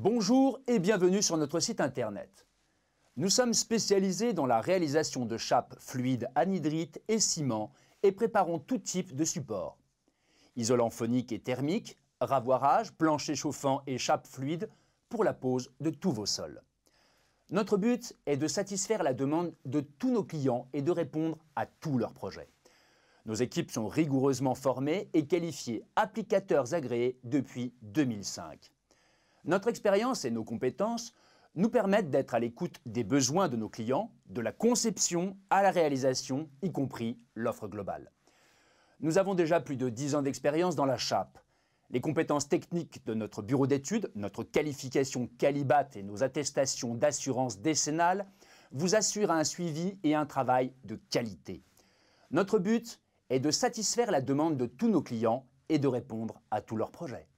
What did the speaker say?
Bonjour et bienvenue sur notre site internet. Nous sommes spécialisés dans la réalisation de chapes fluides anhydrites et ciment et préparons tout type de support. Isolant phonique et thermique, ravoirage, plancher chauffant et chapes fluides pour la pose de tous vos sols. Notre but est de satisfaire la demande de tous nos clients et de répondre à tous leurs projets. Nos équipes sont rigoureusement formées et qualifiées applicateurs agréés depuis 2005. Notre expérience et nos compétences nous permettent d'être à l'écoute des besoins de nos clients, de la conception à la réalisation, y compris l'offre globale. Nous avons déjà plus de 10 ans d'expérience dans la CHAP. Les compétences techniques de notre bureau d'études, notre qualification Calibat et nos attestations d'assurance décennale vous assurent un suivi et un travail de qualité. Notre but est de satisfaire la demande de tous nos clients et de répondre à tous leurs projets.